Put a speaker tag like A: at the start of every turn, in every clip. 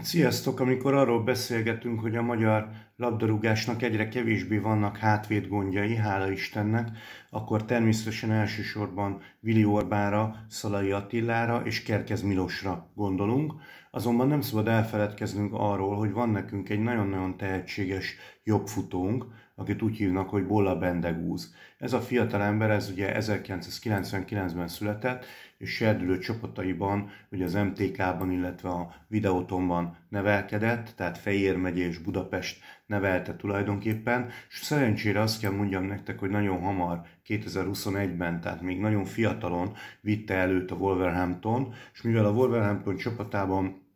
A: Hát sziasztok! Amikor arról beszélgetünk, hogy a magyar labdarúgásnak egyre kevésbé vannak hátvéd gondjai, hála Istennek, akkor természetesen elsősorban Vili Orbánra, Szalai Attilára és Kerkez Milosra gondolunk. Azonban nem szabad elfeledkeznünk arról, hogy van nekünk egy nagyon-nagyon tehetséges jobbfutónk, akit úgy hívnak, hogy Bolla Bendegúz. Ez a fiatal ember, ez ugye 1999-ben született, és serdülő csapataiban, ugye az MTK-ban, illetve a Videótonban nevelkedett, tehát Fejér megye és Budapest nevelte tulajdonképpen, és szerencsére azt kell mondjam nektek, hogy nagyon hamar, 2021-ben, tehát még nagyon fiatalon vitte előtt a Wolverhampton, és mivel a Wolverhampton csapatában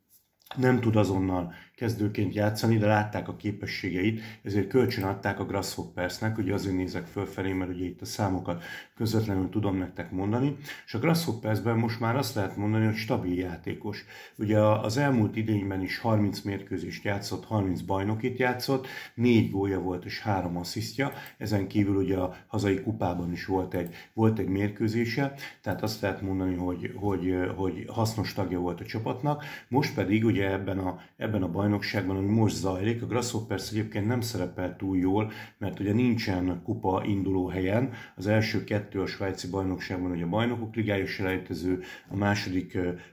A: nem tud azonnal kezdőként játszani, de látták a képességeit, ezért kölcsönadták a Grasshoppersnek, ugye azért nézek fölfelé, mert ugye itt a számokat közvetlenül tudom nektek mondani, és a Grasshoppersben most már azt lehet mondani, hogy stabil játékos. Ugye az elmúlt idényben is 30 mérkőzést játszott, 30 bajnokit játszott, 4 gólya volt és 3 asszisztja, ezen kívül ugye a hazai kupában is volt egy, volt egy mérkőzése, tehát azt lehet mondani, hogy, hogy, hogy hasznos tagja volt a csapatnak, most pedig ugye ugye ebben a, ebben a bajnokságban, ami most zajlik. A Grasshoppers egyébként nem szerepel túl jól, mert ugye nincsen kupa induló helyen. Az első kettő a svájci bajnokságban, ugye a bajnokok ligája selejtező, a második,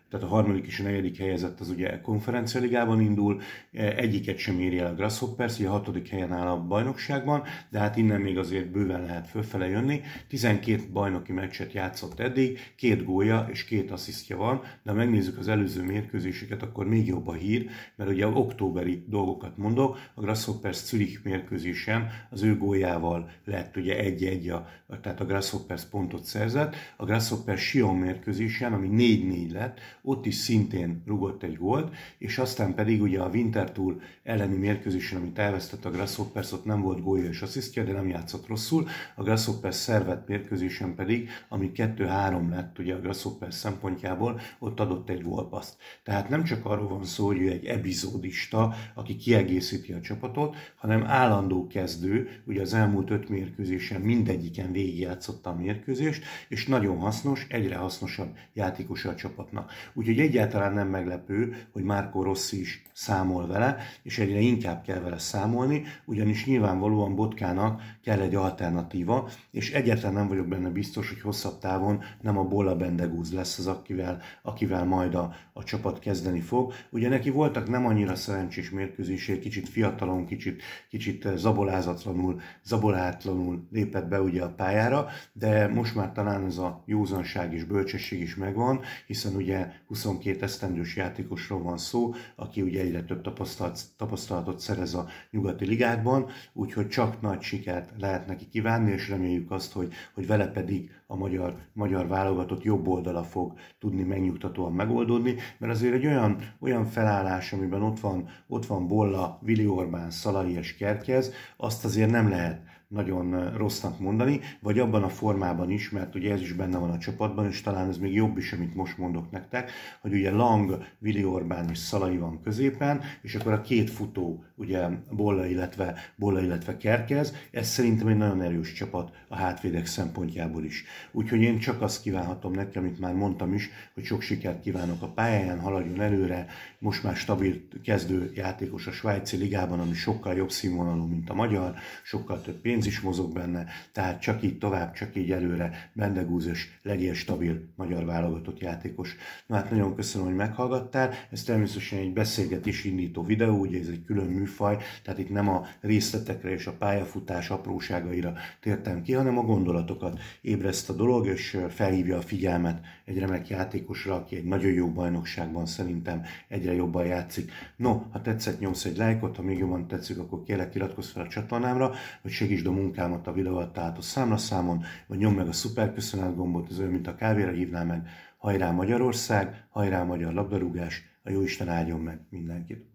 A: tehát a harmadik és a negyedik helyezett az ugye konferencia ligában indul, e, egyiket sem éri el a Grasshoppers, ugye a hatodik helyen áll a bajnokságban, de hát innen még azért bőven lehet fölfele jönni. 12 bajnoki meccset játszott eddig, két gólya és két asszisztja van, de ha megnézzük az előző mérkőzéseket, akkor még legjobb a hír, mert ugye októberi dolgokat mondok, a Grasshoppers Zürich mérkőzésen az ő góljával lett ugye egy-egy, a, tehát a Grasshoppers pontot szerzett, a Grasshoppers Sion mérkőzésen, ami 4-4 lett, ott is szintén rugott egy gólt, és aztán pedig ugye a Winterthur elleni mérkőzésen, amit elvesztett a Grasshoppers, ott nem volt gólja és asszisztja, de nem játszott rosszul, a Grasshoppers szervett mérkőzésen pedig, ami 2-3 lett ugye a Grasshoppers szempontjából, ott adott egy gólpaszt. Tehát nem csak arról van van szó, hogy ő egy epizódista, aki kiegészíti a csapatot, hanem állandó kezdő, ugye az elmúlt öt mérkőzésen mindegyiken végigjátszotta a mérkőzést, és nagyon hasznos, egyre hasznosabb játékos a csapatnak. Úgyhogy egyáltalán nem meglepő, hogy Márko Rossi is számol vele, és egyre inkább kell vele számolni, ugyanis nyilvánvalóan Botkának kell egy alternatíva, és egyáltalán nem vagyok benne biztos, hogy hosszabb távon nem a bola Bendegúz lesz az, akivel, akivel majd a, a csapat kezdeni fog, Ugye neki voltak nem annyira szerencsés mérkőzései, kicsit fiatalon, kicsit, kicsit eh, zabolázatlanul, zabolátlanul lépett be ugye a pályára, de most már talán ez a józanság és bölcsesség is megvan, hiszen ugye 22 esztendős játékosról van szó, aki ugye egyre több tapasztalat, tapasztalatot szerez a nyugati ligákban, úgyhogy csak nagy sikert lehet neki kívánni, és reméljük azt, hogy, hogy vele pedig a magyar, magyar válogatott jobb oldala fog tudni megnyugtatóan megoldódni, mert azért egy olyan, olyan olyan felállás, amiben ott van, ott van Bolla, Vili Orbán, Szalai és Kertjez, azt azért nem lehet nagyon rossznak mondani, vagy abban a formában is, mert ugye ez is benne van a csapatban, és talán ez még jobb is, amit most mondok nektek, hogy ugye Lang, Vili Orbán és Szalai van középen, és akkor a két futó, ugye Bolla, illetve, Bolla, illetve Kerkez, ez szerintem egy nagyon erős csapat a hátvédek szempontjából is. Úgyhogy én csak azt kívánhatom neki, amit már mondtam is, hogy sok sikert kívánok a pályán, haladjon előre, most már stabil kezdő játékos a svájci ligában, ami sokkal jobb színvonalú, mint a magyar, sokkal több pénz pénz is mozog benne, tehát csak így tovább, csak így előre, Bendegúzos, legyél stabil magyar válogatott játékos. Na hát nagyon köszönöm, hogy meghallgattál, ez természetesen egy beszélgetés indító videó, ugye ez egy külön műfaj, tehát itt nem a részletekre és a pályafutás apróságaira tértem ki, hanem a gondolatokat ébreszt a dolog, és felhívja a figyelmet egy remek játékosra, aki egy nagyon jó bajnokságban szerintem egyre jobban játszik. No, ha tetszett, nyomsz egy lájkot, ha még jobban tetszik, akkor kérlek iratkozz fel a csatornámra, hogy segítsd a munkámat a videó alatt a számlaszámon, vagy nyomd meg a köszönet gombot, az olyan, mint a kávéra hívnám meg. Hajrá Magyarország, hajrá magyar labdarúgás, a jó Isten áldjon meg mindenkit!